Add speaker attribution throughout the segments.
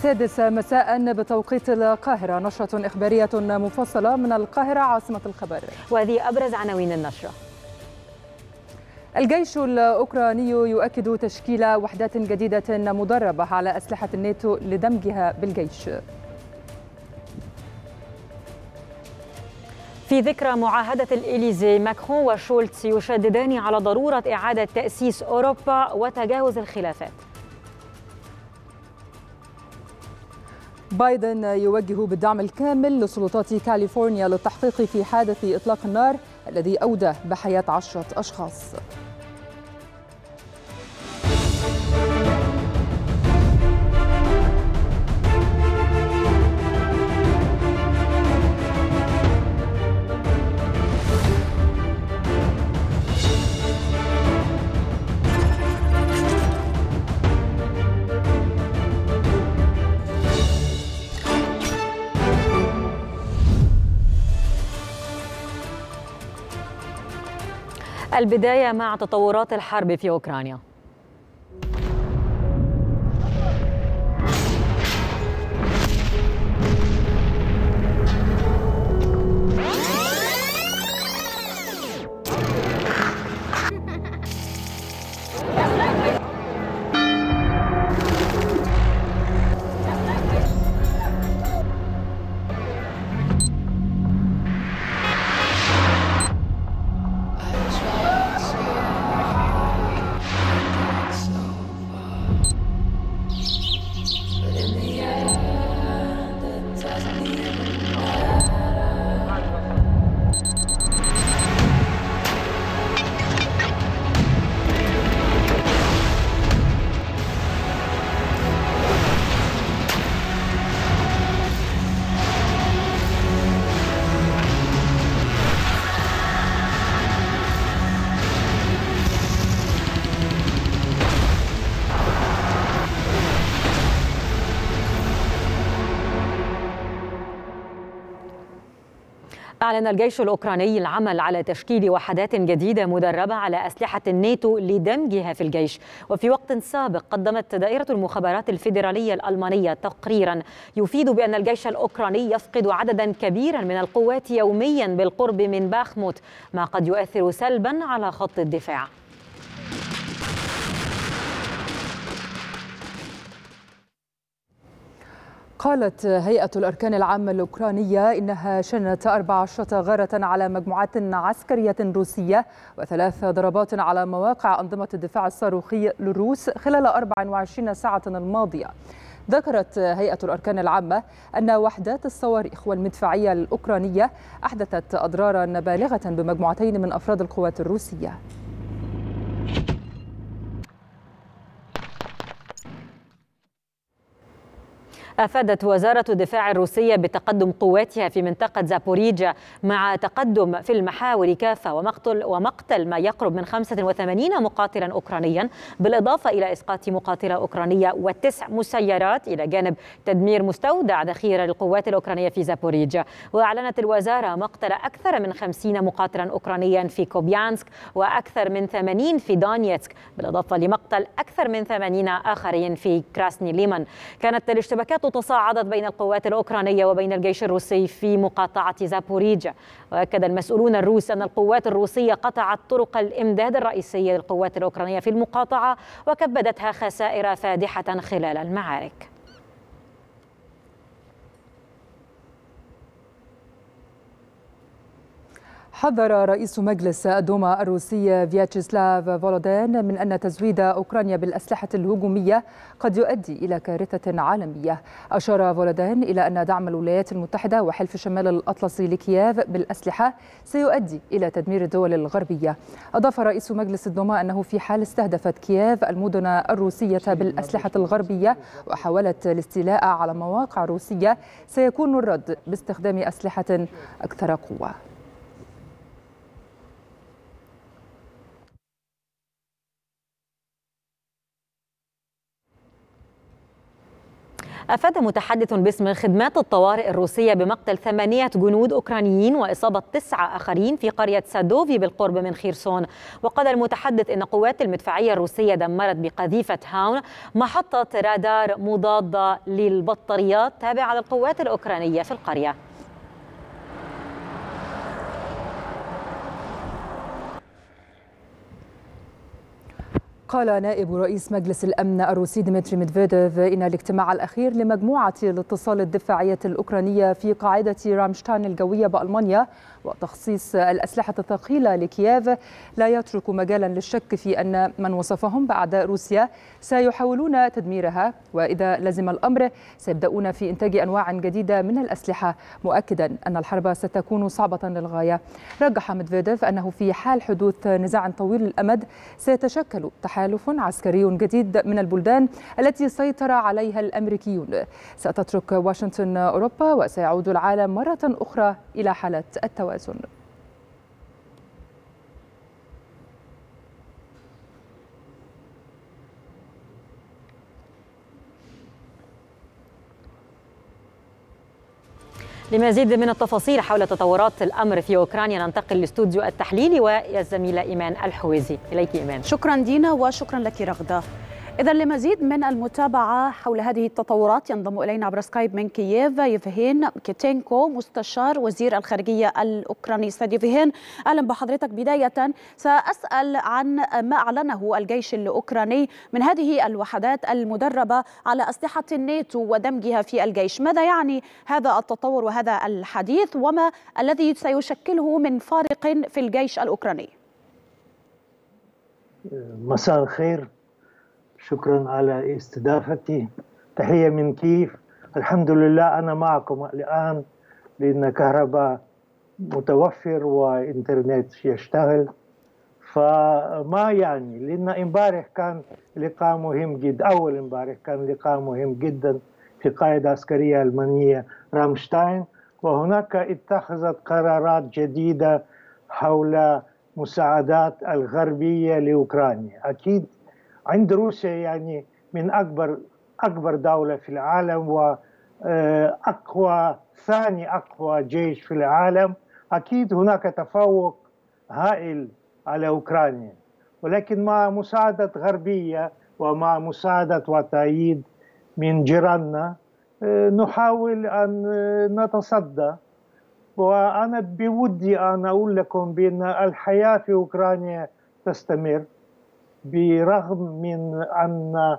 Speaker 1: السادسة مساء بتوقيت القاهرة نشرة إخبارية مفصلة من القاهرة عاصمة الخبر وهذه أبرز عناوين النشرة الجيش الأوكراني يؤكد تشكيل وحدات جديدة مدربة على أسلحة الناتو لدمجها بالجيش
Speaker 2: في ذكرى معاهدة الإليزي ماكرون وشولتس يشددان على ضرورة إعادة تأسيس أوروبا وتجاوز الخلافات
Speaker 1: بايدن يوجه بالدعم الكامل لسلطات كاليفورنيا للتحقيق في حادث إطلاق النار الذي أودى بحياة عشرة أشخاص
Speaker 2: البداية مع تطورات الحرب في أوكرانيا أعلن الجيش الأوكراني العمل على تشكيل وحدات جديدة مدربة على أسلحة الناتو لدمجها في الجيش وفي وقت سابق قدمت دائرة المخابرات الفيدرالية الألمانية تقريرا يفيد بأن الجيش الأوكراني يفقد عددا كبيرا من القوات يوميا بالقرب من باخموت ما قد يؤثر سلبا على خط الدفاع
Speaker 1: قالت هيئة الأركان العامة الأوكرانية إنها شنت 14 غارة على مجموعات عسكرية روسية وثلاث ضربات على مواقع أنظمة الدفاع الصاروخي للروس خلال 24 ساعة الماضية ذكرت هيئة الأركان العامة أن وحدات الصواريخ والمدفعية الأوكرانية أحدثت أضرارا بالغة بمجموعتين من أفراد القوات الروسية
Speaker 2: أفادت وزارة الدفاع الروسية بتقدم قواتها في منطقة زابوريجا مع تقدم في المحاور كافة ومقتل, ومقتل ما يقرب من 85 مقاتلا أوكرانيا بالإضافة إلى إسقاط مقاتلة أوكرانية وتسع مسيرات إلى جانب تدمير مستودع ذخيرة للقوات الأوكرانية في زابوريجا وأعلنت الوزارة مقتل أكثر من 50 مقاتلا أوكرانيا في كوبيانسك وأكثر من 80 في دونيتسك بالإضافة لمقتل أكثر من 80 آخرين في كراسني ليمن كانت الاشتباكات تصاعدت بين القوات الأوكرانية وبين الجيش الروسي في مقاطعة زابوريجا وأكد المسؤولون الروس أن القوات الروسية قطعت طرق الإمداد الرئيسية للقوات الأوكرانية في المقاطعة وكبدتها خسائر فادحة خلال المعارك
Speaker 1: حذر رئيس مجلس الدوما الروسي فياتشيسلاف فولودين من أن تزويد أوكرانيا بالأسلحة الهجومية قد يؤدي إلى كارثة عالمية أشار فولودين إلى أن دعم الولايات المتحدة وحلف شمال الأطلسي لكييف بالأسلحة سيؤدي إلى تدمير الدول الغربية أضاف رئيس مجلس الدوما أنه في حال استهدفت كييف المدن الروسية بالأسلحة الغربية وحاولت الاستيلاء على مواقع روسية سيكون الرد باستخدام أسلحة أكثر قوة
Speaker 2: أفاد متحدث باسم خدمات الطوارئ الروسية بمقتل ثمانية جنود أوكرانيين وإصابة تسعة آخرين في قرية سادوفي بالقرب من خيرسون وقال المتحدث أن قوات المدفعية الروسية دمرت بقذيفة هاون محطة رادار مضادة للبطاريات تابعة للقوات الأوكرانية في القرية
Speaker 1: قال نائب رئيس مجلس الأمن الروسي ديمتري ميدفيديف إن الاجتماع الأخير لمجموعة الاتصال الدفاعية الأوكرانية في قاعدة رامشتاين الجوية بألمانيا وتخصيص الأسلحة الثقيلة لكييف لا يترك مجالا للشك في أن من وصفهم بأعداء روسيا سيحاولون تدميرها وإذا لزم الأمر سيبدأون في إنتاج أنواع جديدة من الأسلحة مؤكدا أن الحرب ستكون صعبة للغاية رجح ميدفيديف أنه في حال حدوث نزاع طويل الأمد سيتشكل تحالف عسكري جديد من البلدان التي سيطر عليها الأمريكيون ستترك واشنطن أوروبا وسيعود العالم مرة أخرى إلى حالة التوازن التوازن
Speaker 2: لمزيد من التفاصيل حول تطورات الامر في اوكرانيا ننتقل لاستوديو التحليل والزميله ايمان الحويزي اليك ايمان شكرا دينا وشكرا لك رغده
Speaker 3: إذا لمزيد من المتابعة حول هذه التطورات ينضم إلينا عبر سكايب من كييف يفهين كيتينكو مستشار وزير الخارجية الأوكراني أستاذ يفهين أهلا بحضرتك بداية سأسأل عن ما أعلنه الجيش الأوكراني من هذه الوحدات المدربة على أسلحة الناتو ودمجها في الجيش ماذا يعني هذا التطور وهذا الحديث وما الذي سيشكله من فارق في الجيش الأوكراني
Speaker 4: مساء الخير شكرا على استضافتي تحية من كيف الحمد لله أنا معكم الآن لأن كهرباء متوفر وإنترنت يشتغل فما يعني لأن امبارح كان لقاء مهم جدا أول امبارح كان لقاء مهم جدا في قاعدة عسكرية ألمانية رامشتاين وهناك اتخذت قرارات جديدة حول مساعدات الغربية لأوكرانيا أكيد عند روسيا يعني من اكبر اكبر دوله في العالم واقوى آه، ثاني اقوى جيش في العالم اكيد هناك تفوق هائل على اوكرانيا ولكن مع مساعده غربيه ومع مساعده وتأييد من جيراننا آه، نحاول ان آه، نتصدى وانا بودي ان اقول لكم بان الحياه في اوكرانيا تستمر برغم من أن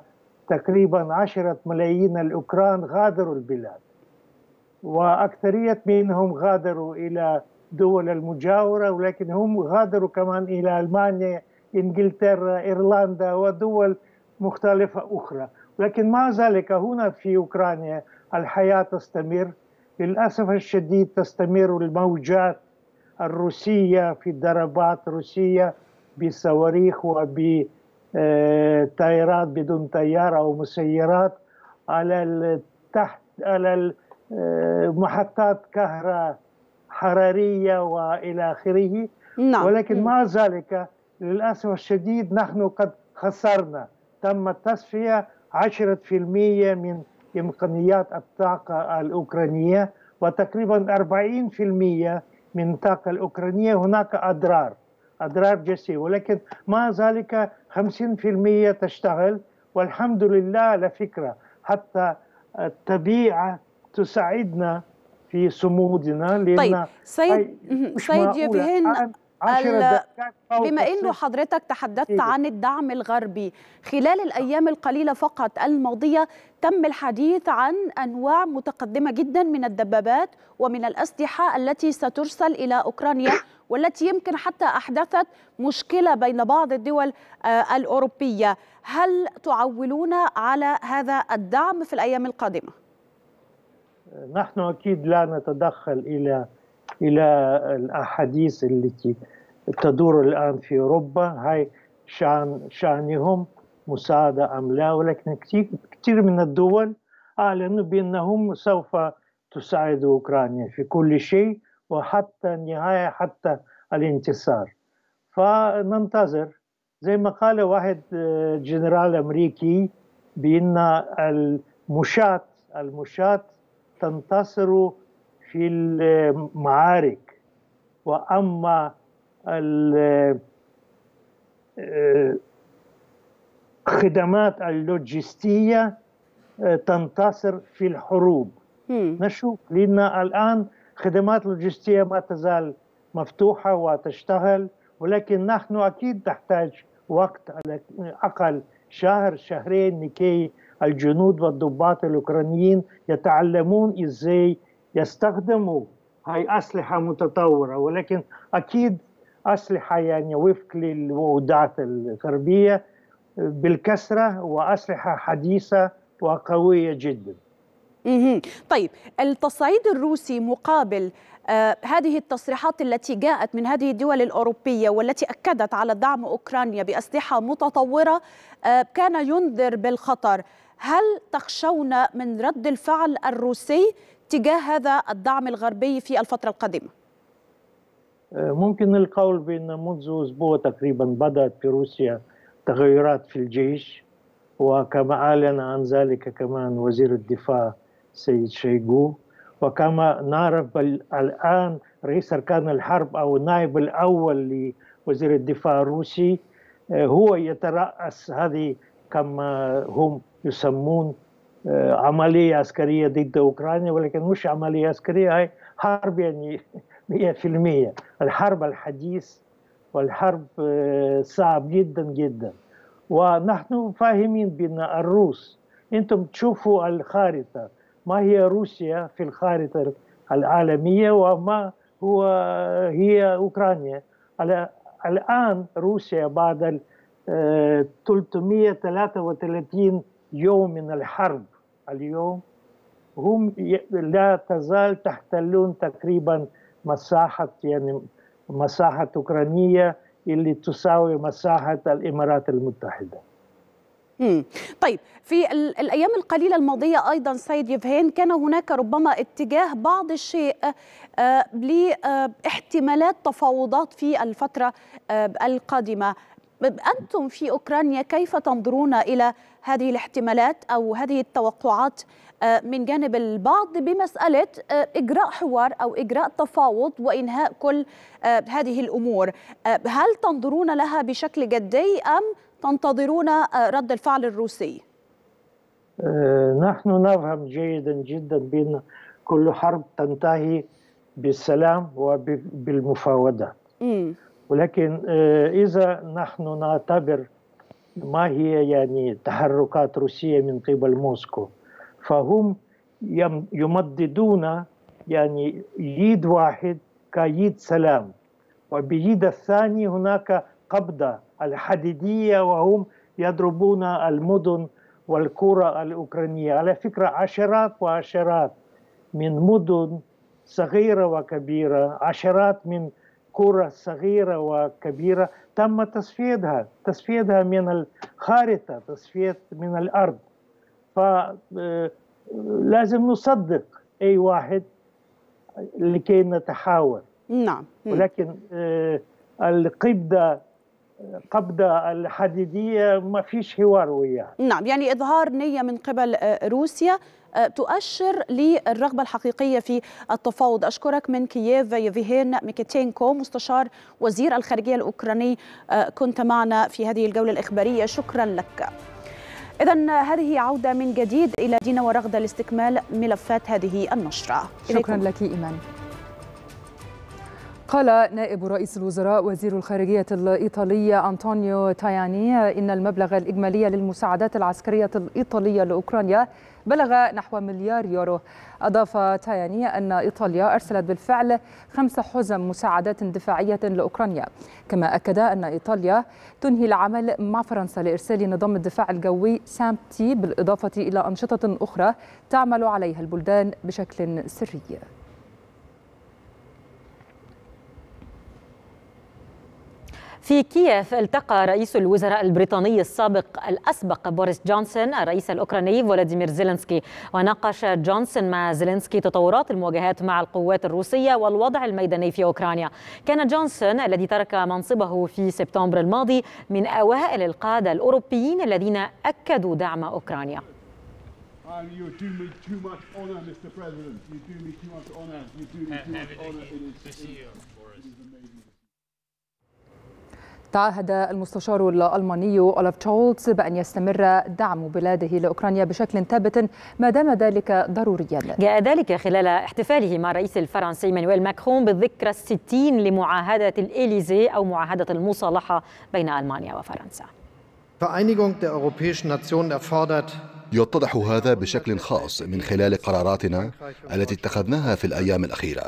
Speaker 4: تقريبا عشرة ملايين الأوكران غادروا البلاد وأكثرية منهم غادروا إلى دول المجاورة ولكن هم غادروا كمان إلى ألمانيا إنجلترا إيرلندا ودول مختلفة أخرى لكن مع ذلك هنا في أوكرانيا الحياة تستمر للأسف الشديد تستمر الموجات الروسية في ضربات روسية بالصواريخ وب آه، طائرات بدون طيار او مسيرات على تحت على آه، محطات كهرباء حراريه والى اخره نعم. ولكن مع ذلك للاسف الشديد نحن قد خسرنا تم تصفيه 10% من امكانيات الطاقه الاوكرانيه وتقريبا 40% من الطاقه الاوكرانيه هناك اضرار اضرار جسيمه ولكن مع ذلك 50% تشتغل والحمد لله على فكرة حتى الطبيعة تساعدنا في صمودنا لأن طيب سيد
Speaker 3: سيد يبهن
Speaker 4: بما انه
Speaker 3: حضرتك تحدثت إيه. عن الدعم الغربي خلال الايام القليله فقط الماضيه تم الحديث عن انواع متقدمه جدا من الدبابات ومن الاسلحه التي سترسل الى اوكرانيا والتي يمكن حتى أحدثت مشكلة بين بعض الدول آه، الأوروبية هل تعولون على هذا الدعم في الأيام القادمة؟
Speaker 4: نحن أكيد لا نتدخل إلى إلى الأحاديث التي تدور الآن في أوروبا هاي شأن شأنهم مساعدة أم لا ولكن كثير, كثير من الدول أعلنوا بأنهم سوف تساعد أوكرانيا في كل شيء وحتى النهاية حتى الانتصار فننتظر زي ما قال واحد آه، جنرال أمريكي بأن المشاة المشاة تنتصر في المعارك وأما الخدمات آه، اللوجستية آه، تنتصر في الحروب نشوف لأن الآن خدمات لوجستية ما تزال مفتوحة وتشتغل ولكن نحن أكيد نحتاج وقت على أقل شهر شهرين لكي الجنود والضباط الأوكرانيين يتعلمون إزاي يستخدموا هاي أسلحة متطورة ولكن أكيد أسلحة يعني وفق للوعودات الغربية بالكسرة وأسلحة حديثة وقوية جدا
Speaker 3: مه. طيب التصعيد الروسي مقابل آه، هذه التصريحات التي جاءت من هذه الدول الأوروبية والتي أكدت على دعم أوكرانيا بأسلحة متطورة آه، كان ينذر بالخطر هل تخشون من رد الفعل الروسي تجاه هذا الدعم الغربي في الفترة القادمة؟
Speaker 4: آه، ممكن القول بأن منذ أسبوع تقريبا بدأت في روسيا تغيرات في الجيش وكما أعلن عن ذلك كمان وزير الدفاع سيد شيجو وكما نعرف الآن رئيس أركان الحرب أو النائب الأول لوزير الدفاع الروسي آه، هو يترأس هذه كما هم يسمون آه، عملية عسكرية ضد أوكرانيا ولكن مش عملية عسكرية هي حرب يعني 100% الحرب الحديث والحرب آه، صعب جدا جدا ونحن فاهمين بأن الروس أنتم تشوفوا الخارطة ما هي روسيا في الخارطة العالمية وما هو هي أوكرانيا الآن روسيا بعد 333 آه، يوم من الحرب اليوم هم لا تزال تحتلون تقريبا مساحة يعني مساحة أوكرانية اللي تساوي مساحة الإمارات المتحدة مم.
Speaker 3: طيب في الأيام القليلة الماضية أيضا سيد يفهين كان هناك ربما اتجاه بعض الشيء آه، آه، لاحتمالات تفاوضات في الفترة آه، القادمة أنتم في أوكرانيا كيف تنظرون إلى هذه الاحتمالات أو هذه التوقعات من جانب البعض بمسألة إجراء حوار أو إجراء تفاوض وإنهاء كل هذه الأمور هل تنظرون لها بشكل جدي أم تنتظرون آه، رد الفعل الروسي؟
Speaker 4: آه، نحن نفهم جيدا جدا بأن كل حرب تنتهي بالسلام وبالمفاوضات ولكن آه، إذا نحن نعتبر ما هي يعني تحركات روسية من قبل موسكو فهم يمددون يعني يد واحد كيد سلام وبيد الثاني هناك قبضة الحديدية وهم يضربون المدن والقرى الأوكرانية على فكرة عشرات وعشرات من مدن صغيرة وكبيرة عشرات من قرى صغيرة وكبيرة تم تصفيتها تصفيتها من الخارطة تصفيت من الأرض فلازم آه، نصدق أي واحد لكي نتحاور نعم ولكن آه، القبدة القبضة الحديدية ما فيش حوار وياها
Speaker 3: نعم يعني إظهار نية من قبل آه، روسيا آه، تؤشر للرغبة الحقيقية في التفاوض أشكرك من كييف يفيهين ميكيتينكو مستشار وزير الخارجية الأوكراني آه، كنت معنا في هذه الجولة الإخبارية شكرا لك إذا هذه عودة من جديد إلى دينا ورغدة لاستكمال ملفات هذه النشرة شكرا لك إيمان
Speaker 1: قال نائب رئيس الوزراء وزير الخارجية الإيطالي أنطونيو تاياني إن المبلغ الإجمالي للمساعدات العسكرية الإيطالية لأوكرانيا بلغ نحو مليار يورو أضاف تاياني أن إيطاليا أرسلت بالفعل خمس حزم مساعدات دفاعية لأوكرانيا كما أكد أن إيطاليا تنهي العمل مع فرنسا لإرسال نظام الدفاع الجوي سامتي بالإضافة إلى أنشطة أخرى تعمل عليها البلدان بشكل سري في كييف التقى رئيس
Speaker 2: الوزراء البريطاني السابق الأسبق بوريس جونسون الرئيس الأوكراني فولاديمير زيلنسكي وناقش جونسون مع زيلنسكي تطورات المواجهات مع القوات الروسية والوضع الميداني في أوكرانيا كان جونسون الذي ترك منصبه في سبتمبر الماضي من أوائل القادة الأوروبيين الذين أكدوا دعم أوكرانيا
Speaker 5: You do me too much Mr. President. You do me too much You do me too much
Speaker 4: e it is amazing.
Speaker 1: تعهد المستشار الألماني أولف تشولتس بأن يستمر دعم بلاده لأوكرانيا بشكل ثابت ما دام ذلك ضروريا
Speaker 2: جاء ذلك خلال احتفاله مع الرئيس الفرنسي مانويل ماكرون بالذكرى الستين لمعاهدة الإليزي أو معاهدة المصالحة بين ألمانيا وفرنسا
Speaker 6: يتضح هذا بشكل خاص من خلال قراراتنا التي اتخذناها في الأيام الأخيرة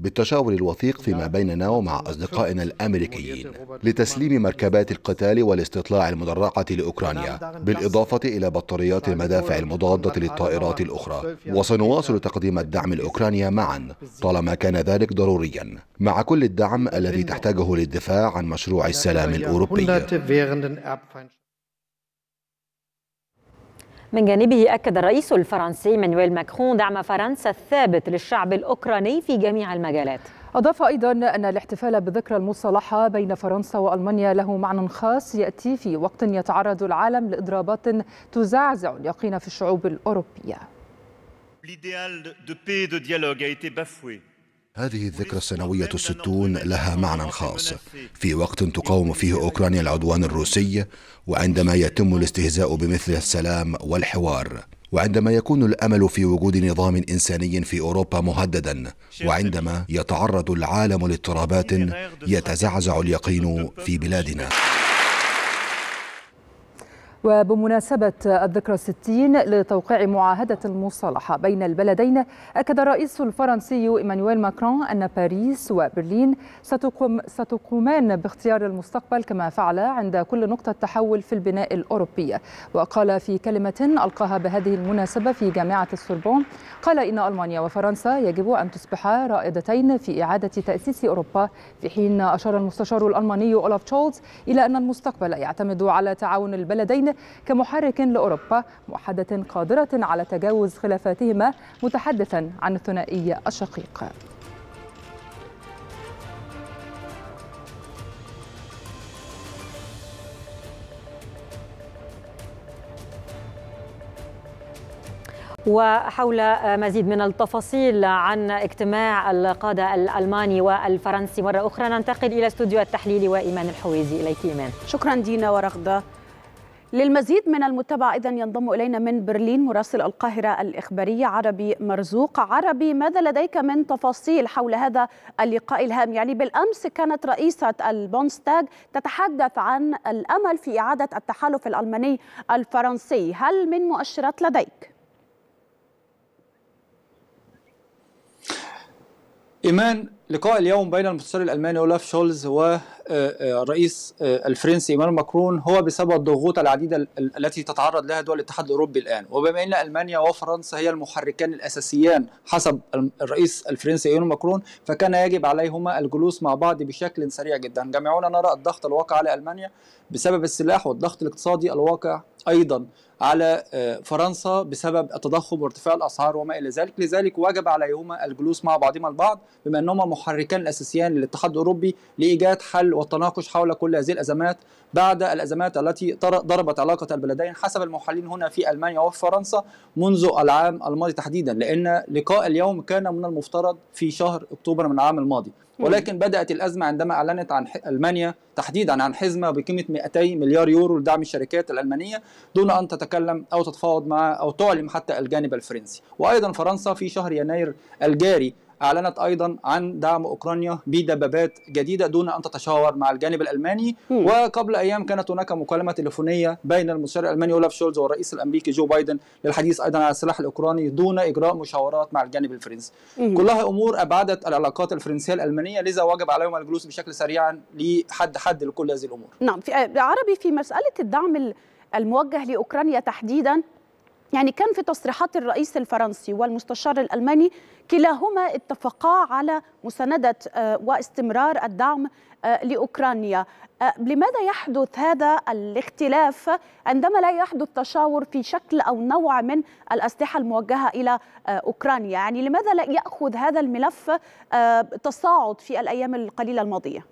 Speaker 6: بالتشاور الوثيق فيما بيننا ومع أصدقائنا الأمريكيين لتسليم مركبات القتال والاستطلاع المدرعة لأوكرانيا بالإضافة إلى بطاريات المدافع المضادة للطائرات الأخرى وسنواصل تقديم الدعم الأوكراني معا طالما كان ذلك ضروريا مع كل الدعم الذي تحتاجه للدفاع عن مشروع السلام الأوروبي
Speaker 2: من جانبه أكد الرئيس الفرنسي
Speaker 1: مانويل ماكرون دعم فرنسا الثابت للشعب الأوكراني في جميع المجالات أضاف أيضا أن الاحتفال بذكرى المصالحة بين فرنسا وألمانيا له معنى خاص يأتي في وقت يتعرض العالم لإضرابات تزعزع اليقين في الشعوب الأوروبية.
Speaker 5: L'idéal de paix et de dialogue a été bafoué.
Speaker 6: هذه الذكرى السنوية الستون لها معنى خاص في وقت تقاوم فيه أوكرانيا العدوان الروسي وعندما يتم الاستهزاء بمثل السلام والحوار وعندما يكون الامل في وجود نظام انساني في اوروبا مهددا وعندما يتعرض العالم لاضطرابات يتزعزع اليقين في بلادنا
Speaker 1: وبمناسبة الذكرى الستين لتوقيع معاهدة المصالحة بين البلدين أكد الرئيس الفرنسي إيمانويل ماكرون أن باريس وبرلين ستقوم ستقومان باختيار المستقبل كما فعل عند كل نقطة تحول في البناء الأوروبي وقال في كلمة ألقاها بهذه المناسبة في جامعة السوربون قال إن ألمانيا وفرنسا يجب أن تصبحا رائدتين في إعادة تأسيس أوروبا في حين أشار المستشار الألماني أولاف تشولز إلى أن المستقبل يعتمد على تعاون البلدين كمحرك لأوروبا موحدة قادرة على تجاوز خلافاتهما متحدثا عن الثنائي الشقيق
Speaker 2: وحول مزيد من التفاصيل عن اجتماع القادة الألماني والفرنسي مرة أخرى ننتقل إلى استوديو التحليل وإيمان الحويزي إليك إيمان شكرا دينا ورغدة
Speaker 3: للمزيد من المتابعة إذا ينضم إلينا من برلين مراسل القاهرة الإخبارية عربي مرزوق عربي ماذا لديك من تفاصيل حول هذا اللقاء الهام يعني بالأمس كانت رئيسة البونستاج تتحدث عن الأمل في إعادة التحالف الألماني الفرنسي هل من مؤشرات لديك؟
Speaker 7: إيمان لقاء اليوم بين المستشار الألماني أولاف شولز و الرئيس آه، الفرنسي ايمانويل ماكرون هو بسبب الضغوط العديده التي تتعرض لها دول الاتحاد الاوروبي الان وبما ان المانيا وفرنسا هي المحركان الاساسيان حسب الرئيس الفرنسي ايمانويل ماكرون فكان يجب عليهما الجلوس مع بعض بشكل سريع جدا جميعنا نرى الضغط الواقع على المانيا بسبب السلاح والضغط الاقتصادي الواقع ايضا على آه، فرنسا بسبب التضخم وارتفاع الاسعار وما الى ذلك، لذلك وجب عليهما الجلوس مع بعضهما البعض بما انهما محركان الاساسيان للاتحاد الاوروبي لايجاد حل والتناقش حول كل هذه الازمات بعد الازمات التي ضربت علاقه البلدين حسب المحللين هنا في المانيا وفي فرنسا منذ العام الماضي تحديدا لان لقاء اليوم كان من المفترض في شهر اكتوبر من العام الماضي. ولكن بدأت الأزمة عندما أعلنت عن ألمانيا تحديدا عن حزمة بقيمة 200 مليار يورو لدعم الشركات الألمانية دون أن تتكلم أو تتفاوض مع أو تعلم حتى الجانب الفرنسي وأيضا فرنسا في شهر يناير الجاري أعلنت أيضا عن دعم أوكرانيا بدبابات جديدة دون أن تتشاور مع الجانب الألماني م. وقبل أيام كانت هناك مكالمة تليفونية بين المستشار الألماني أولاف شولز والرئيس الأمريكي جو بايدن للحديث أيضا عن السلاح الأوكراني دون إجراء مشاورات مع الجانب الفرنسي م. كلها أمور أبعدت العلاقات الفرنسية الألمانية لذا وجب عليهم الجلوس بشكل سريعا لحد حد لكل هذه الأمور
Speaker 3: نعم في عربي في مسألة الدعم الموجه لأوكرانيا تحديدا يعني كان في تصريحات الرئيس الفرنسي والمستشار الألماني كلاهما اتفقا على مساندة آه، واستمرار الدعم آه، لأوكرانيا آه، لماذا يحدث هذا الاختلاف عندما لا يحدث تشاور في شكل أو نوع من الأسلحة الموجهة إلى أوكرانيا يعني لماذا لا يأخذ هذا الملف تصاعد في الأيام القليلة الماضية؟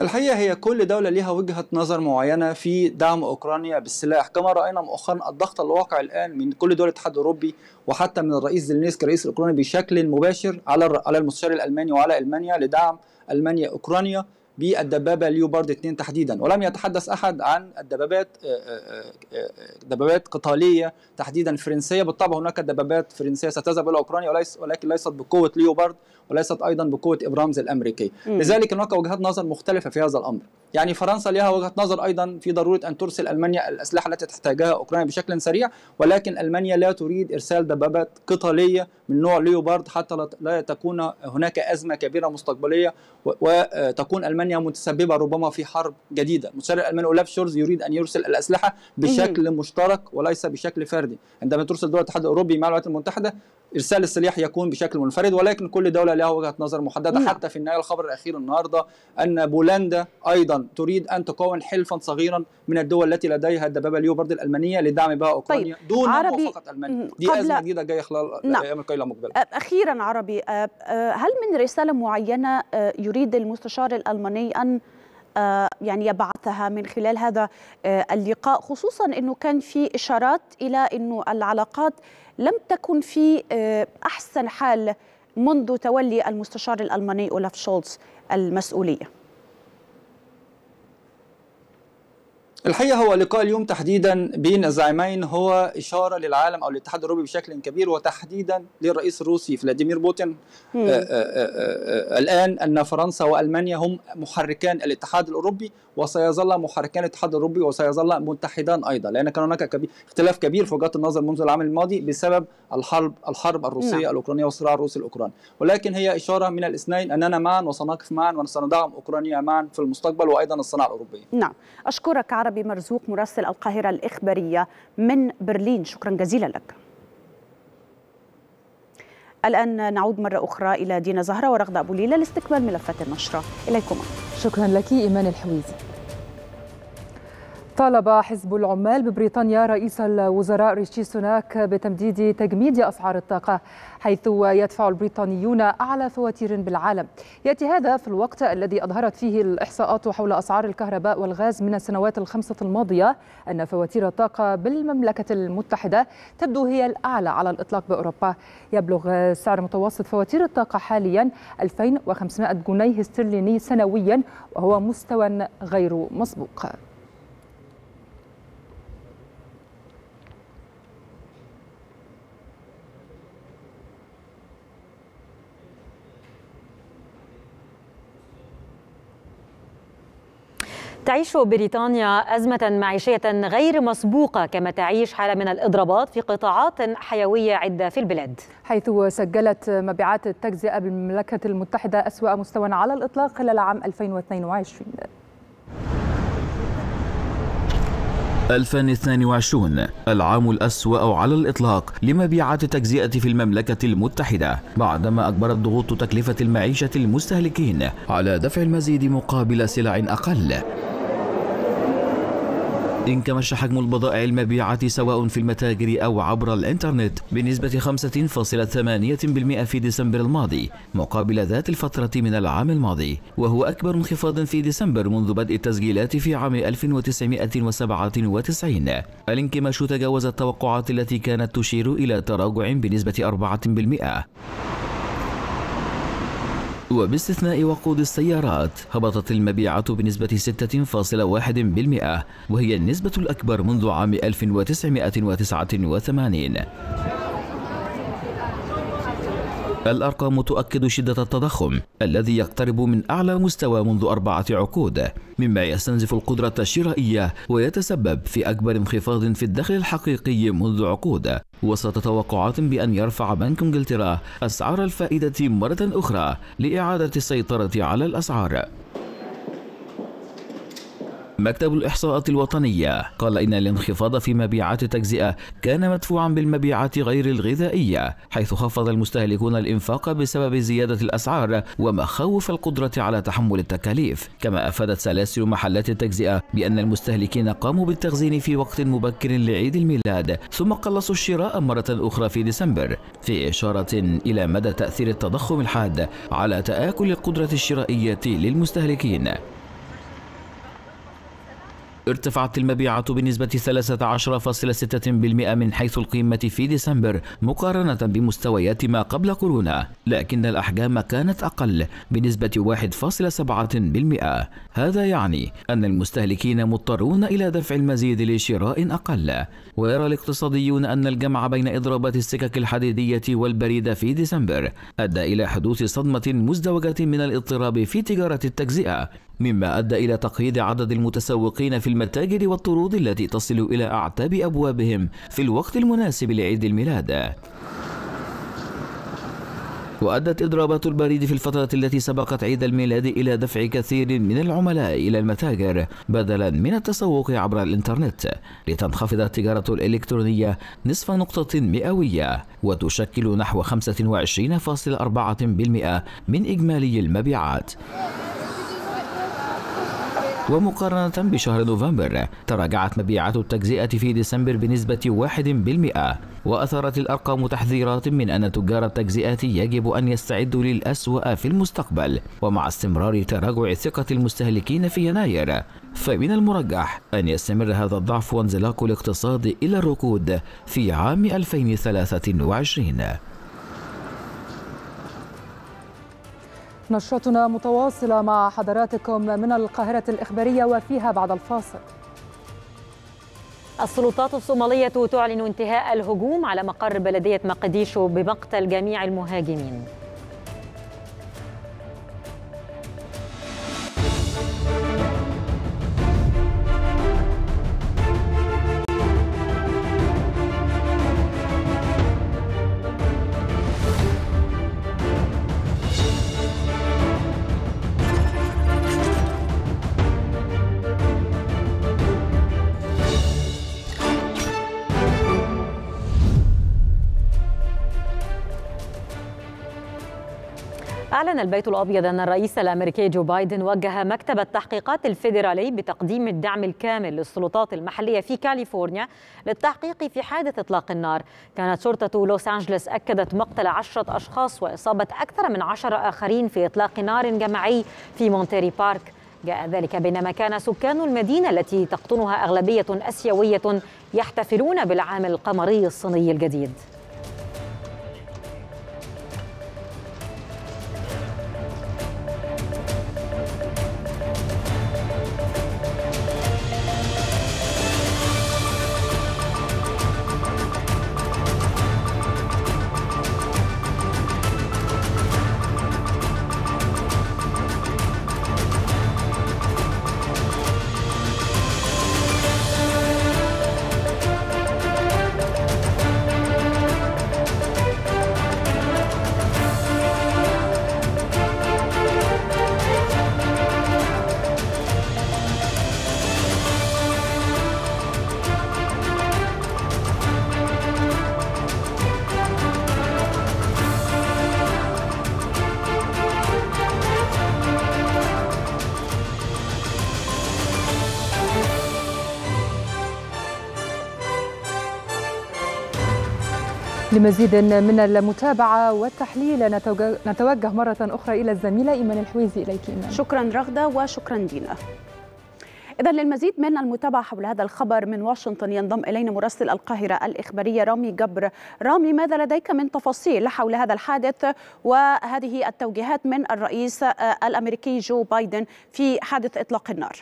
Speaker 7: الحقيقه هي كل دوله ليها وجهه نظر معينه في دعم اوكرانيا بالسلاح كما راينا مؤخرا الضغط الواقع الان من كل دول الاتحاد الاوروبي وحتى من الرئيس زيلينسكي الرئيس الاوكراني بشكل مباشر على على المستشار الالماني وعلى المانيا لدعم المانيا اوكرانيا بالدبابه ليوبارد 2 تحديدا ولم يتحدث احد عن الدبابات آه، آه، آه، دبابات قتاليه تحديدا فرنسيه بالطبع هناك دبابات فرنسيه ستذهب الى اوكرانيا وليس ولكن ليست بقوه ليوبارد وليست ايضا بقوه ابرامز الامريكي لذلك هناك وجهات نظر مختلفه في هذا الامر يعني فرنسا لها وجهه نظر ايضا في ضروره ان ترسل المانيا الاسلحه التي تحتاجها اوكرانيا بشكل سريع ولكن المانيا لا تريد ارسال دبابات قتاليه من نوع ليوبارد حتى لا تكون هناك ازمه كبيره مستقبليه وتكون المانيا ألمانيا متسببة ربما في حرب جديدة المستشار الألماني أولاف شورز يريد أن يرسل الأسلحة بشكل مشترك وليس بشكل فردي عندما ترسل دول الاتحاد الأوروبي مع الولايات المتحدة ارسال السلاح يكون بشكل منفرد ولكن كل دوله لها وجهه نظر محدده نعم. حتى في النهايه الخبر الاخير النهارده ان بولندا ايضا تريد ان تكون حلفا صغيرا من الدول التي لديها الدبابه ليوبرد الالمانيه لدعم بها اوكرانيا طيب. دون عربي موافقه
Speaker 3: المانيا دي قبل... ازمه جديده
Speaker 7: جايه خلال الايام نعم. القليله المقبله
Speaker 3: اخيرا عربي هل من رساله معينه يريد المستشار الالماني ان يعني يبعثها من خلال هذا اللقاء خصوصا انه كان في اشارات الى انه العلاقات لم تكن في آه، أحسن حال منذ تولي المستشار الألماني أولاف شولتز المسؤولية
Speaker 7: الحقيقه هو لقاء اليوم تحديدا بين الزعيمين هو اشاره للعالم او للاتحاد الاوروبي بشكل كبير وتحديدا للرئيس الروسي فلاديمير بوتين آآ آآ آآ الان ان فرنسا والمانيا هم محركان الاتحاد الاوروبي وسيظل محركان الاتحاد الاوروبي وسيظل متحدان ايضا لان كان هناك كبير اختلاف كبير في وجهات النظر منذ العام الماضي بسبب الحرب الحرب الروسيه مم. نعم. الاوكرانيه والصراع الروسي الاوكراني ولكن هي اشاره من الاثنين اننا معا وسنقف معا وسندعم اوكرانيا معا في المستقبل وايضا الصناعه الاوروبيه
Speaker 3: نعم اشكرك على عربي مرزوق مراسل القاهرة الإخبارية من برلين شكرا جزيلا لك الآن نعود مرة أخرى إلى دينا زهرة ورغدة أبو ليلى لاستكمال ملفات النشرة إليكم
Speaker 1: شكرا لك إيمان الحويزي طالب حزب العمال ببريطانيا رئيس الوزراء ريشي سوناك بتمديد تجميد أسعار الطاقة حيث يدفع البريطانيون أعلى فواتير بالعالم يأتي هذا في الوقت الذي أظهرت فيه الإحصاءات حول أسعار الكهرباء والغاز من السنوات الخمسة الماضية أن فواتير الطاقة بالمملكة المتحدة تبدو هي الأعلى على الإطلاق بأوروبا يبلغ سعر متوسط فواتير الطاقة حاليا 2500 جنيه استرليني سنويا وهو مستوى غير مسبوق
Speaker 2: تعيش بريطانيا أزمة معيشية غير مسبوقة كما تعيش حالة من الإضرابات في قطاعات حيوية عدة في البلاد
Speaker 1: حيث سجلت مبيعات التجزئة بالمملكة المتحدة أسوأ مستوى على الإطلاق خلال عام 2022
Speaker 8: 2022 العام الأسوأ على الإطلاق لمبيعات التجزئة في المملكة المتحدة بعدما أجبرت ضغوط تكلفة المعيشة المستهلكين على دفع المزيد مقابل سلع أقل انكمش حجم البضائع المبيعة سواء في المتاجر أو عبر الإنترنت بنسبة 5.8% في ديسمبر الماضي مقابل ذات الفترة من العام الماضي وهو أكبر انخفاض في ديسمبر منذ بدء التسجيلات في عام 1997 الانكماش تجاوز التوقعات التي كانت تشير إلى تراجع بنسبة 4% وباستثناء وقود السيارات هبطت المبيعات بنسبة 6.1% وهي النسبة الأكبر منذ عام 1989 الأرقام تؤكد شدة التضخم الذي يقترب من أعلى مستوى منذ أربعة عقود مما يستنزف القدرة الشرائية ويتسبب في أكبر انخفاض في الدخل الحقيقي منذ عقود وسط توقعات بأن يرفع بنك انجلترا أسعار الفائدة مرة أخرى لإعادة السيطرة على الأسعار مكتب الإحصاءات الوطنية قال إن الانخفاض في مبيعات التجزئة كان مدفوعا بالمبيعات غير الغذائية حيث خفض المستهلكون الإنفاق بسبب زيادة الأسعار ومخاوف القدرة على تحمل التكاليف كما أفادت سلاسل محلات التجزئة بأن المستهلكين قاموا بالتخزين في وقت مبكر لعيد الميلاد ثم قلصوا الشراء مرة أخرى في ديسمبر في إشارة إلى مدى تأثير التضخم الحاد على تآكل القدرة الشرائية للمستهلكين ارتفعت المبيعات بنسبة 13.6% من حيث القيمة في ديسمبر مقارنة بمستويات ما قبل كورونا لكن الأحجام كانت أقل بنسبة 1.7% هذا يعني أن المستهلكين مضطرون إلى دفع المزيد لشراء أقل ويرى الاقتصاديون أن الجمع بين إضرابات السكك الحديدية والبريد في ديسمبر أدى إلى حدوث صدمة مزدوجة من الاضطراب في تجارة التجزئة مما أدى إلى تقييد عدد المتسوقين في المتاجر والطرود التي تصل إلى أعتاب أبوابهم في الوقت المناسب لعيد الميلاد وأدت إضرابات البريد في الفترة التي سبقت عيد الميلاد إلى دفع كثير من العملاء إلى المتاجر بدلا من التسوق عبر الإنترنت لتنخفض التجارة الإلكترونية نصف نقطة مئوية وتشكل نحو 25.4% من إجمالي المبيعات ومقارنة بشهر نوفمبر تراجعت مبيعات التجزئة في ديسمبر بنسبة 1% وأثرت الأرقام تحذيرات من أن تجار التجزئة يجب أن يستعدوا للأسوأ في المستقبل ومع استمرار تراجع ثقة المستهلكين في يناير فمن المرجح أن يستمر هذا الضعف وانزلاق الاقتصاد إلى الركود في عام 2023
Speaker 1: نشرتنا متواصلة مع حضراتكم من القاهرة الإخبارية وفيها بعد الفاصل
Speaker 2: السلطات الصومالية تعلن انتهاء الهجوم على مقر بلدية مقديشو بمقتل جميع المهاجمين أعلن البيت الأبيض أن الرئيس الأمريكي جو بايدن وجه مكتب التحقيقات الفيدرالي بتقديم الدعم الكامل للسلطات المحلية في كاليفورنيا للتحقيق في حادث إطلاق النار كانت شرطة لوس أنجلس أكدت مقتل عشرة أشخاص وإصابة أكثر من عشرة آخرين في إطلاق نار جماعي في مونتيري بارك جاء ذلك بينما كان سكان المدينة التي تقطنها أغلبية أسيوية يحتفلون بالعام القمري الصيني الجديد
Speaker 1: لمزيد من المتابعة والتحليل نتوجه مرة أخرى إلى الزميلة إيمان الحويزي إليك إيمان شكرا رغدة وشكرا دينا
Speaker 3: إذا للمزيد من المتابعة حول هذا الخبر من واشنطن ينضم إلينا مراسل القاهرة الإخبارية رامي جبر رامي ماذا لديك من تفاصيل حول هذا الحادث وهذه التوجيهات من الرئيس الأمريكي جو بايدن في حادث إطلاق النار؟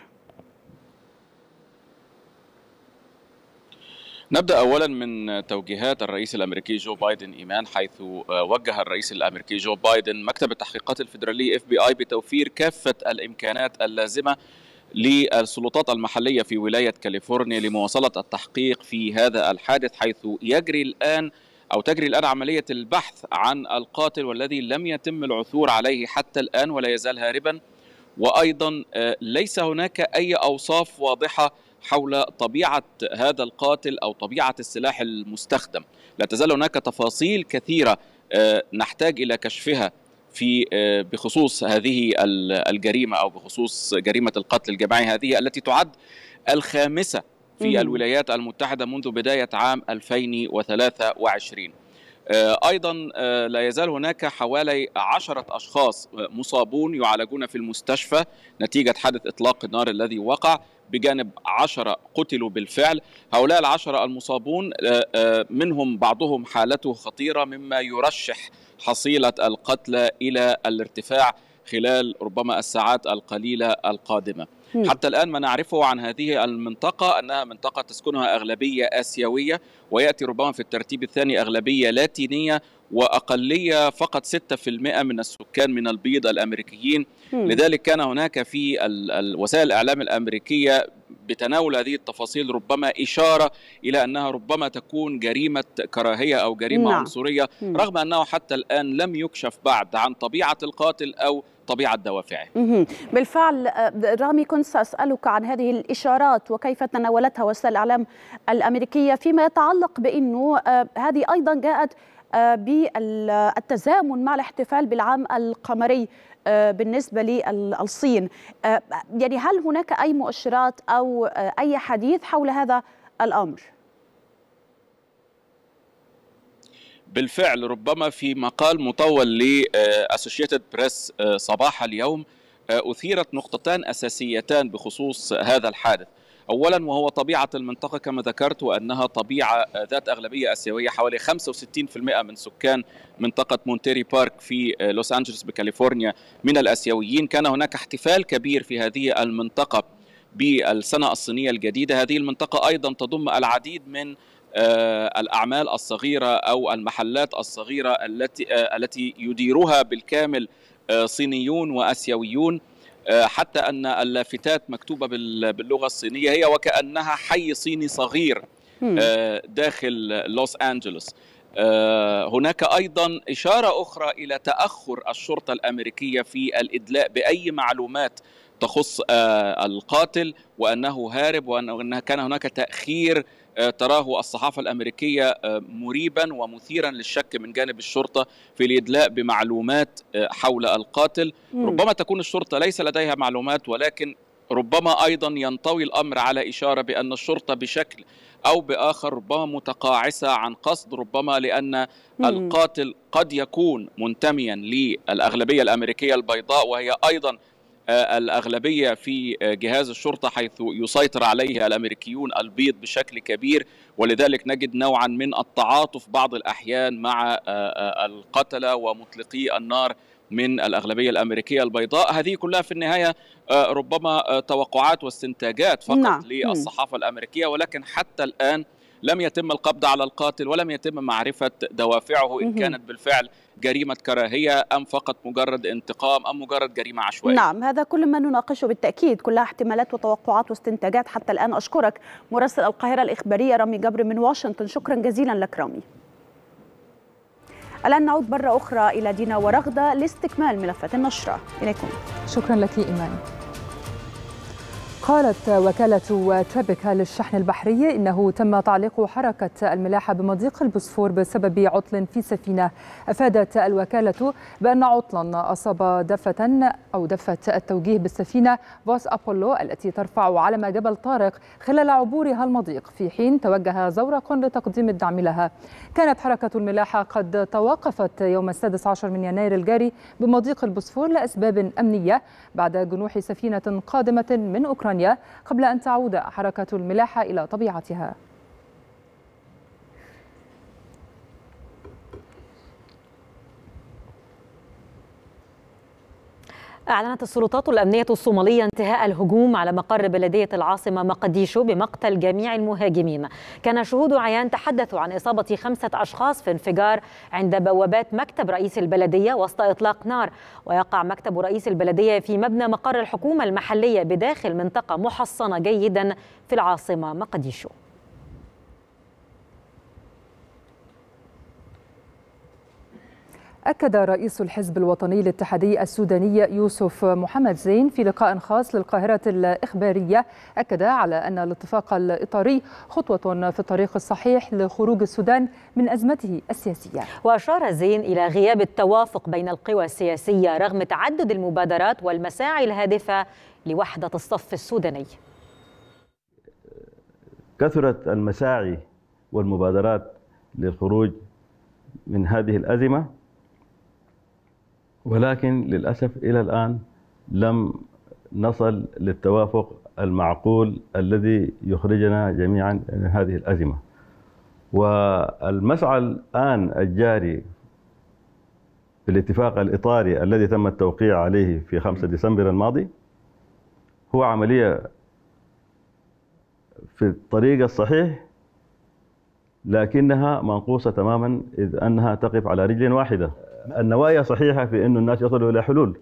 Speaker 9: نبدا اولا من توجيهات الرئيس الامريكي جو بايدن ايمان حيث آه، وجه الرئيس الامريكي جو بايدن مكتب التحقيقات الفيدرالي اف بي اي بتوفير كافه الامكانات اللازمه للسلطات المحليه في ولايه كاليفورنيا لمواصله التحقيق في هذا الحادث حيث يجري الان او تجري الان عمليه البحث عن القاتل والذي لم يتم العثور عليه حتى الان ولا يزال هاربا وايضا آه، ليس هناك اي اوصاف واضحه حول طبيعه هذا القاتل او طبيعه السلاح المستخدم لا تزال هناك تفاصيل كثيره آه، نحتاج الى كشفها في آه، بخصوص هذه الجريمه او بخصوص جريمه القتل الجماعي هذه التي تعد الخامسه في الولايات المتحده منذ بدايه عام 2023 آه، ايضا آه، لا يزال هناك حوالي عشرة اشخاص مصابون يعالجون في المستشفى نتيجه حادث اطلاق النار الذي وقع بجانب عشرة قتلوا بالفعل هؤلاء العشرة المصابون آه، منهم بعضهم حالته خطيرة مما يرشح حصيلة القتلى إلى الارتفاع خلال ربما الساعات القليلة القادمة حتى الآن ما نعرفه عن هذه المنطقة أنها منطقة تسكنها أغلبية آسيوية ويأتي ربما في الترتيب الثاني أغلبية لاتينية وأقلية فقط 6% من السكان من البيض الأمريكيين م. لذلك كان هناك في وسائل الإعلام الأمريكية بتناول هذه التفاصيل ربما إشارة إلى أنها ربما تكون جريمة كراهية أو جريمة نعم. عنصرية م. رغم أنه حتى الآن لم يكشف بعد عن طبيعة القاتل أو طبيعة دوافعه
Speaker 3: بالفعل آه، رامي كنت سأسألك عن هذه الإشارات وكيف تناولتها وسائل الإعلام الأمريكية فيما يتعلق بأنه آه، هذه أيضا جاءت آه، بالتزامن مع الاحتفال بالعام القمري آه، بالنسبه للصين آه، يعني هل هناك اي مؤشرات او اي حديث حول هذا الامر
Speaker 9: بالفعل ربما في مقال مطول لاسوشيتد بريس صباح اليوم اثيرت نقطتان اساسيتان بخصوص هذا الحادث اولا وهو طبيعه المنطقه كما ذكرت وانها طبيعه ذات اغلبيه اسيويه حوالي 65% من سكان منطقه مونتيري بارك في آه، لوس انجلوس بكاليفورنيا من الاسيويين كان هناك احتفال كبير في هذه المنطقه بالسنه الصينيه الجديده هذه المنطقه ايضا تضم العديد من آه، الاعمال الصغيره او المحلات الصغيره التي آه، التي يديرها بالكامل صينيون واسيويون آه، حتى أن اللافتات مكتوبة باللغة الصينية هي وكأنها حي صيني صغير آه، داخل لوس أنجلوس آه، هناك أيضا إشارة أخرى إلى تأخر الشرطة الأمريكية في الإدلاء بأي معلومات تخص القاتل وأنه هارب وأن كان هناك تأخير آه، تراه الصحافه الامريكيه آه، مريبا ومثيرا للشك من جانب الشرطه في الادلاء بمعلومات آه، حول القاتل مم. ربما تكون الشرطه ليس لديها معلومات ولكن ربما ايضا ينطوي الامر على اشاره بان الشرطه بشكل او باخر ربما متقاعسه عن قصد ربما لان القاتل قد يكون منتميا للاغلبيه الامريكيه البيضاء وهي ايضا الأغلبية في جهاز الشرطة حيث يسيطر عليها الأمريكيون البيض بشكل كبير ولذلك نجد نوعا من التعاطف بعض الأحيان مع القتلة ومطلقي النار من الأغلبية الأمريكية البيضاء هذه كلها في النهاية ربما توقعات واستنتاجات فقط نعم. للصحافة الأمريكية ولكن حتى الآن لم يتم القبض على القاتل ولم يتم معرفة دوافعه إن كانت بالفعل جريمة كراهية أم فقط مجرد انتقام أم مجرد جريمة عشوائية نعم
Speaker 3: هذا كل ما نناقشه بالتأكيد كلها احتمالات وتوقعات واستنتاجات حتى الآن أشكرك مراسل القاهرة الإخبارية رامي جبر من واشنطن شكرا جزيلا لك رامي الآن نعود مرة أخرى إلى دينا ورغدة لاستكمال ملفات النشرة إليكم
Speaker 1: شكرا لك إيمان قالت وكالة ترابيكا للشحن البحري إنه تم تعليق حركة الملاحة بمضيق البوسفور بسبب عطل في سفينة أفادت الوكالة بأن عطلا أصاب دفة أو دفة التوجيه بالسفينة باس أبولو التي ترفع علم جبل طارق خلال عبورها المضيق في حين توجه زورق لتقديم الدعم لها كانت حركة الملاحة قد توقفت يوم السادس عشر من يناير الجاري بمضيق البوسفور لأسباب أمنية بعد جنوح سفينة قادمة من أوكرانيا بريطانيا قبل أن تعود حركة الملاحة إلى طبيعتها
Speaker 2: أعلنت السلطات الأمنية الصومالية انتهاء الهجوم على مقر بلدية العاصمة مقديشو بمقتل جميع المهاجمين كان شهود عيان تحدثوا عن إصابة خمسة أشخاص في انفجار عند بوابات مكتب رئيس البلدية وسط إطلاق نار ويقع مكتب رئيس البلدية في مبنى مقر الحكومة المحلية بداخل منطقة محصنة جيدا في العاصمة مقديشو
Speaker 1: أكد رئيس الحزب الوطني الاتحادي السوداني يوسف محمد زين في لقاء خاص للقاهرة الإخبارية أكد على أن الاتفاق الإطاري خطوة في الطريق الصحيح لخروج السودان من أزمته السياسية
Speaker 2: وأشار زين إلى غياب التوافق بين القوى السياسية رغم تعدد المبادرات والمساعي الهادفة لوحدة الصف السوداني
Speaker 5: كثرت المساعي والمبادرات للخروج من هذه الأزمة ولكن للأسف إلى الآن لم نصل للتوافق المعقول الذي يخرجنا جميعا من هذه الأزمة والمسعى الآن الجاري في الاتفاق الإطاري الذي تم التوقيع عليه في 5 ديسمبر الماضي هو عملية في الطريق الصحيح لكنها منقوصة تماما إذ أنها تقف على رجل واحدة النوايا صحيحه في انه الناس يصلوا الى حلول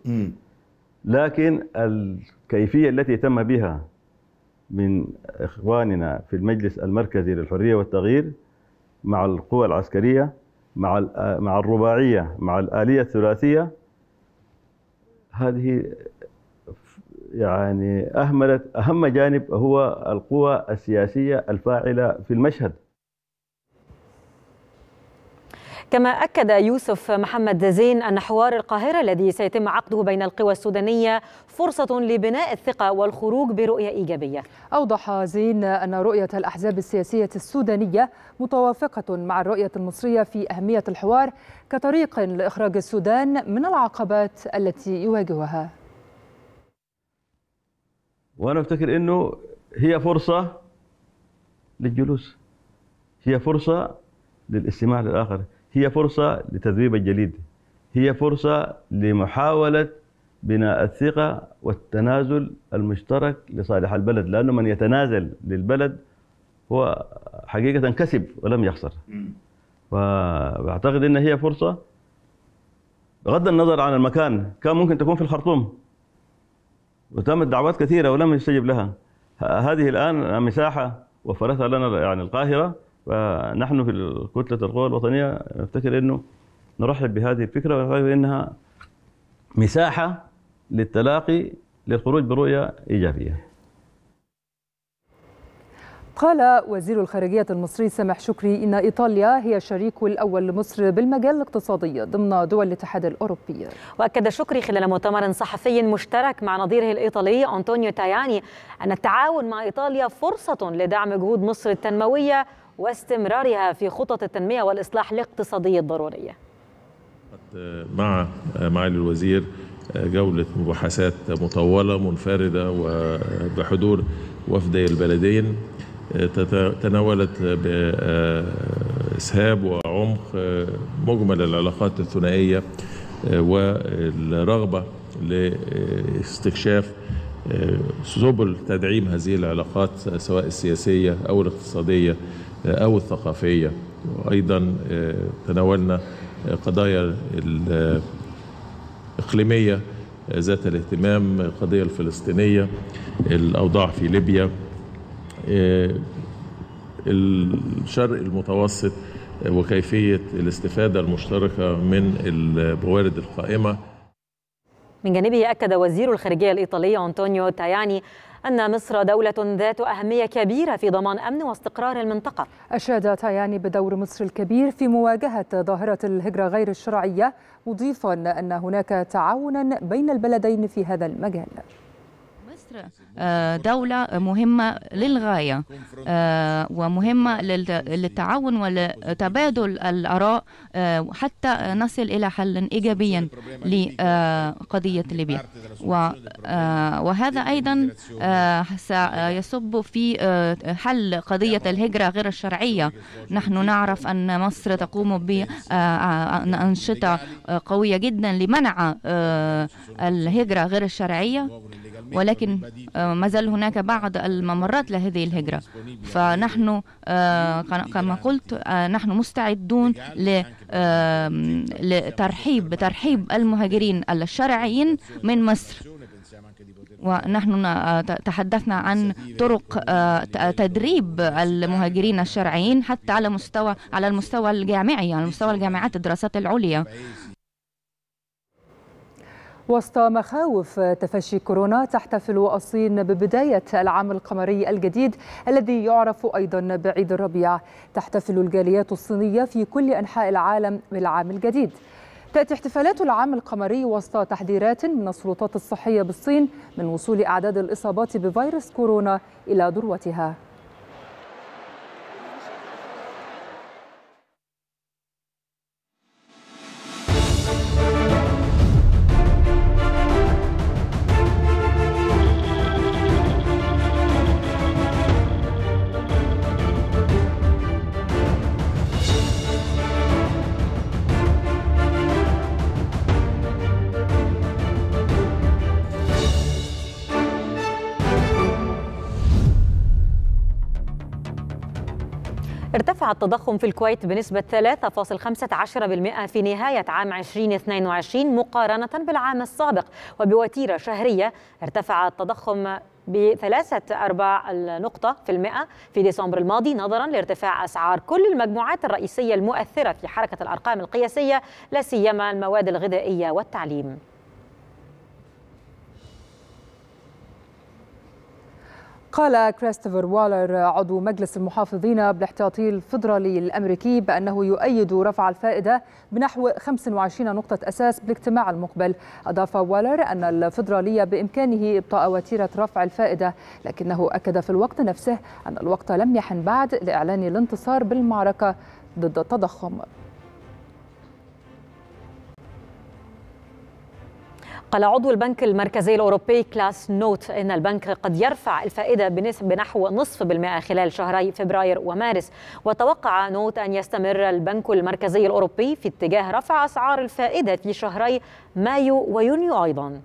Speaker 5: لكن الكيفيه التي تم بها من اخواننا في المجلس المركزي للحريه والتغيير مع القوى العسكريه مع مع الرباعيه مع الاليه الثلاثيه هذه يعني اهملت اهم جانب هو القوى السياسيه الفاعله في المشهد
Speaker 2: كما أكد يوسف محمد زين أن حوار القاهرة الذي سيتم عقده بين القوى السودانية فرصة لبناء الثقة والخروج برؤية إيجابية
Speaker 1: أوضح زين أن رؤية الأحزاب السياسية السودانية متوافقة مع الرؤية المصرية في أهمية الحوار كطريق لإخراج السودان من العقبات التي يواجهها
Speaker 5: وأنا أفتكر أنه هي فرصة للجلوس هي فرصة للاستماع للآخر هي فرصة لتذويب الجليد هي فرصة لمحاولة بناء الثقة والتنازل المشترك لصالح البلد لأنه من يتنازل للبلد هو حقيقة كسب ولم يخسر فأعتقد أن هي فرصة بغض النظر عن المكان كان ممكن تكون في الخرطوم وتمت دعوات كثيرة ولم يستجب لها هذه الآن مساحة وفرتها لنا يعني القاهرة فنحن في كتله القوى الوطنيه نفتكر انه نرحب بهذه الفكره ونعتبر انها مساحه للتلاقي للخروج برؤيه ايجابيه.
Speaker 1: قال وزير الخارجية المصري سامح شكري إن إيطاليا هي الشريك الأول لمصر بالمجال الاقتصادي ضمن دول الاتحاد الأوروبي وأكد
Speaker 2: شكري خلال مؤتمر صحفي مشترك مع نظيره الإيطالي أنطونيو تاياني أن التعاون مع إيطاليا فرصة لدعم جهود مصر التنموية واستمرارها في خطط التنمية والإصلاح الاقتصادي الضرورية
Speaker 6: مع معالي الوزير جولة مباحثات مطولة منفردة وبحضور وفدي البلدين تناولت بإسهاب وعمق مجمل العلاقات الثنائية والرغبة لاستكشاف سبل تدعيم هذه العلاقات سواء السياسية أو الاقتصادية آه، أو الثقافية وأيضا آه، تناولنا آه، قضايا الإقليمية ذات الاهتمام القضية الفلسطينية الأوضاع في ليبيا الشرق المتوسط وكيفية الاستفادة المشتركة من الموارد القائمة
Speaker 2: من جانبه أكد وزير الخارجية الإيطالية أنطونيو تاياني أن مصر دولة ذات أهمية كبيرة في ضمان أمن واستقرار المنطقة
Speaker 1: أشاد تاياني بدور مصر الكبير في مواجهة ظاهرة الهجرة غير الشرعية مضيفا أن هناك تعاونا بين البلدين في هذا المجال مصر آه، دولة مهمة للغاية آه، ومهمة للتعاون ولتبادل
Speaker 3: الآراء آه، حتى نصل إلى حل إيجابي لقضية ليبيا وهذا أيضا سيصب في حل قضية الهجرة غير الشرعية نحن نعرف أن مصر تقوم بأنشطة قوية جدا لمنع الهجرة غير الشرعية ولكن آه، ما زال هناك بعض الممرات لهذه الهجرة فنحن آه، كما قلت آه، نحن مستعدون لترحيب بترحيب المهاجرين الشرعيين من مصر ونحن تحدثنا عن طرق تدريب المهاجرين الشرعيين حتى على مستوى على
Speaker 5: المستوى الجامعي على مستوى الجامعات الدراسات العليا
Speaker 1: وسط مخاوف تفشي كورونا تحتفل الصين ببداية العام القمري الجديد الذي يعرف أيضا بعيد الربيع تحتفل الجاليات الصينية في كل أنحاء العالم بالعام الجديد تأتي احتفالات العام القمري وسط تحذيرات من السلطات الصحية بالصين من وصول أعداد الإصابات بفيروس كورونا إلى ذروتها
Speaker 2: ارتفع التضخم في الكويت بنسبة 3.15% في نهاية عام 2022 مقارنة بالعام السابق وبوتيرة شهرية ارتفع التضخم بثلاثة أرباع النقطة في المئة في ديسمبر الماضي نظرا لارتفاع أسعار كل المجموعات الرئيسية المؤثرة في حركة الأرقام القياسية لا سيما المواد الغذائية والتعليم
Speaker 1: قال كريستوفر والر عضو مجلس المحافظين بالاحتياطي الفدرالي الأمريكي بأنه يؤيد رفع الفائدة بنحو 25 نقطة أساس بالاجتماع المقبل أضاف والر أن الفدرالي بإمكانه إبطاء وتيرة رفع الفائدة لكنه أكد في الوقت نفسه أن الوقت لم يحن بعد لإعلان الانتصار بالمعركة ضد التضخم
Speaker 2: قال عضو البنك المركزي الأوروبي كلاس نوت أن البنك قد يرفع الفائدة بنسبة نحو نصف بالمئة خلال شهري فبراير ومارس وتوقع نوت أن يستمر البنك المركزي الأوروبي في اتجاه رفع أسعار الفائدة في شهري مايو
Speaker 1: ويونيو أيضاً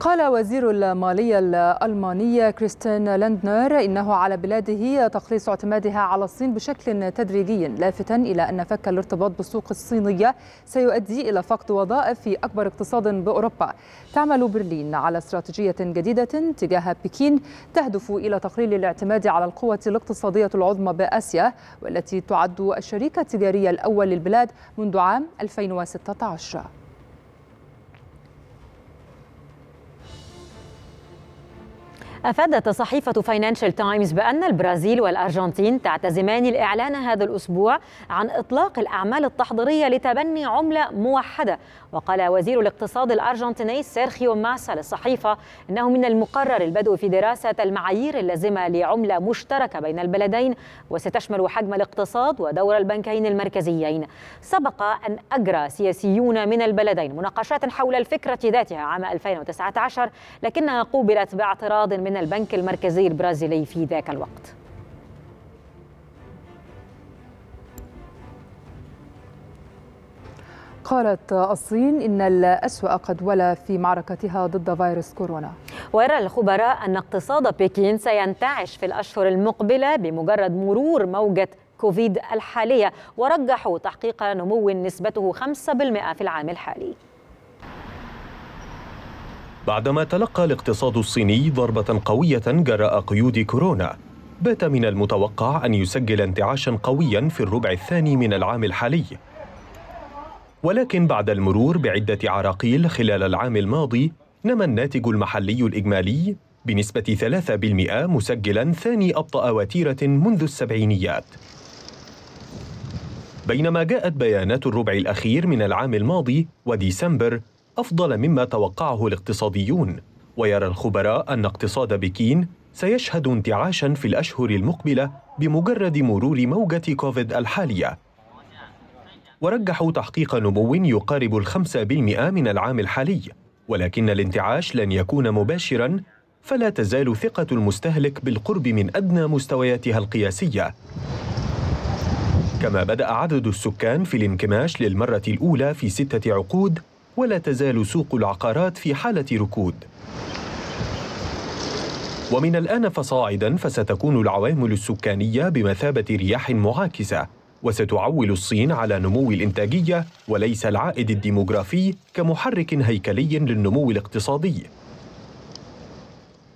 Speaker 1: قال وزير المالية الألمانية كريستين لندنر إنه على بلاده تقليص اعتمادها على الصين بشكل تدريجي لافتا إلى أن فك الارتباط بالسوق الصينية سيؤدي إلى فقد وظائف في أكبر اقتصاد بأوروبا تعمل برلين على استراتيجية جديدة تجاه بكين تهدف إلى تقليل الاعتماد على القوة الاقتصادية العظمى بآسيا والتي تعد الشريك التجاري الأول للبلاد منذ عام 2016 أفادت صحيفة
Speaker 2: فاينانشال تايمز بأن البرازيل والأرجنتين تعتزمان الإعلان هذا الأسبوع عن إطلاق الأعمال التحضيرية لتبني عملة موحدة وقال وزير الاقتصاد الأرجنتيني سيرخيو ماسا للصحيفة أنه من المقرر البدء في دراسة المعايير اللازمة لعملة مشتركة بين البلدين وستشمل حجم الاقتصاد ودور البنكين المركزيين سبق أن أجرى سياسيون من البلدين مناقشات حول الفكرة ذاتها عام 2019 لكنها قوبلت باعتراض من من البنك المركزي
Speaker 1: البرازيلي في ذاك الوقت قالت الصين إن الأسوأ قد ولا في معركتها ضد فيروس كورونا
Speaker 2: ويرى الخبراء أن اقتصاد بكين سينتعش في الأشهر المقبلة بمجرد مرور موجة كوفيد الحالية ورجحوا تحقيق نمو نسبته 5% في العام الحالي
Speaker 6: بعدما تلقى الاقتصاد الصيني ضربة قوية جراء قيود كورونا بات من المتوقع أن يسجل انتعاشا قويا في الربع الثاني من العام الحالي ولكن بعد المرور بعدة عراقيل خلال العام الماضي نما الناتج المحلي الإجمالي بنسبة 3% مسجلا ثاني أبطأ وتيرة منذ السبعينيات بينما جاءت بيانات الربع الأخير من العام الماضي وديسمبر أفضل مما توقعه الاقتصاديون ويرى الخبراء أن اقتصاد بكين سيشهد انتعاشا في الأشهر المقبلة بمجرد مرور موجة كوفيد الحالية ورجحوا تحقيق نمو يقارب الخمسة بالمئة من العام الحالي ولكن الانتعاش لن يكون مباشرا فلا تزال ثقة المستهلك بالقرب من أدنى مستوياتها القياسية كما بدأ عدد السكان في الانكماش للمرة الأولى في ستة عقود ولا تزال سوق العقارات في حالة ركود ومن الآن فصاعدا فستكون العوامل السكانية بمثابة رياح معاكسة وستعول الصين على نمو الإنتاجية وليس العائد الديموغرافي كمحرك هيكلي للنمو الاقتصادي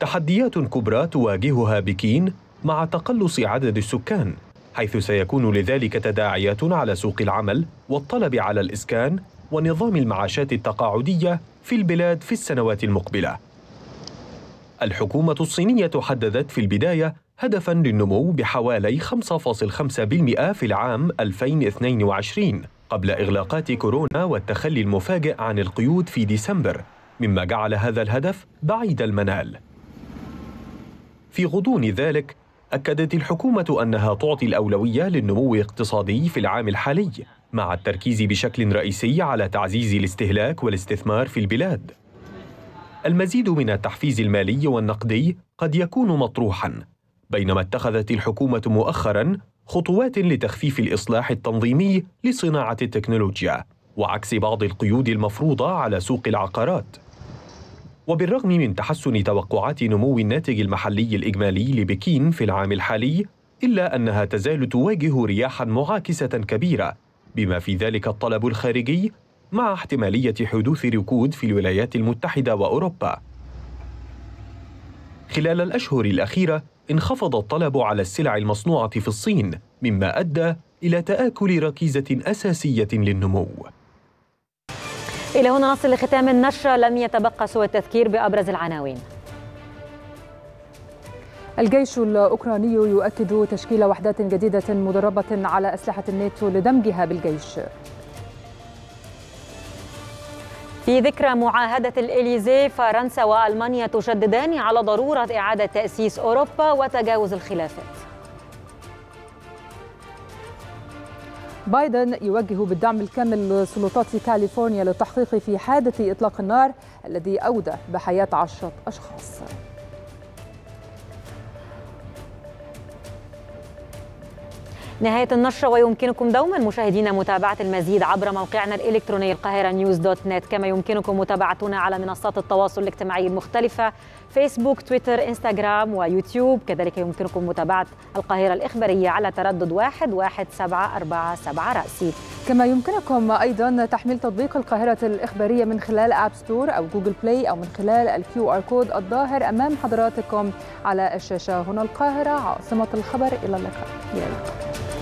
Speaker 6: تحديات كبرى تواجهها بكين مع تقلص عدد السكان حيث سيكون لذلك تداعيات على سوق العمل والطلب على الإسكان ونظام المعاشات التقاعدية في البلاد في السنوات المقبلة. الحكومة الصينية حددت في البداية هدفا للنمو بحوالي 5.5% في العام 2022 قبل إغلاقات كورونا والتخلي المفاجئ عن القيود في ديسمبر، مما جعل هذا الهدف بعيد المنال. في غضون ذلك، أكدت الحكومة أنها تعطي الأولوية للنمو الاقتصادي في العام الحالي مع التركيز بشكل رئيسي على تعزيز الاستهلاك والاستثمار في البلاد المزيد من التحفيز المالي والنقدي قد يكون مطروحا بينما اتخذت الحكومه مؤخرا خطوات لتخفيف الاصلاح التنظيمي لصناعه التكنولوجيا وعكس بعض القيود المفروضه على سوق العقارات وبالرغم من تحسن توقعات نمو الناتج المحلي الاجمالي لبكين في العام الحالي الا انها تزال تواجه رياحا معاكسه كبيره بما في ذلك الطلب الخارجي مع احتمالية حدوث ركود في الولايات المتحدة وأوروبا. خلال الأشهر الأخيرة انخفض الطلب على السلع المصنوعة في الصين، مما أدى إلى تآكل ركيزة أساسية للنمو.
Speaker 2: إلى هنا نصل لختام النشرة لم يتبقى سوى التذكير بأبرز العناوين.
Speaker 1: الجيش الأوكراني يؤكد تشكيل وحدات جديدة مدربة على أسلحة الناتو لدمجها بالجيش
Speaker 2: في ذكرى معاهدة الإليزي فرنسا وألمانيا تشددان على ضرورة إعادة تأسيس أوروبا وتجاوز الخلافات
Speaker 1: بايدن يوجه بالدعم الكامل لسلطات كاليفورنيا للتحقيق في حادث إطلاق النار الذي أودى بحياة عشرة أشخاص نهاية النشرة ويمكنكم
Speaker 2: دوما مشاهدينا متابعة المزيد عبر موقعنا الإلكتروني القاهرة نيوز دوت نت كما يمكنكم متابعتنا على منصات التواصل الاجتماعي المختلفة فيسبوك تويتر انستغرام ويوتيوب كذلك يمكنكم متابعة القاهرة الإخبارية على تردد واحد واحد سبعة أربعة
Speaker 1: سبعة رأسي كما يمكنكم أيضا تحميل تطبيق القاهرة الإخبارية من خلال أب ستور أو جوجل بلاي أو من خلال الكيو آر كود الظاهر أمام حضراتكم على الشاشة هنا القاهرة عاصمة الخبر إلى اللقاء إلى اللقاء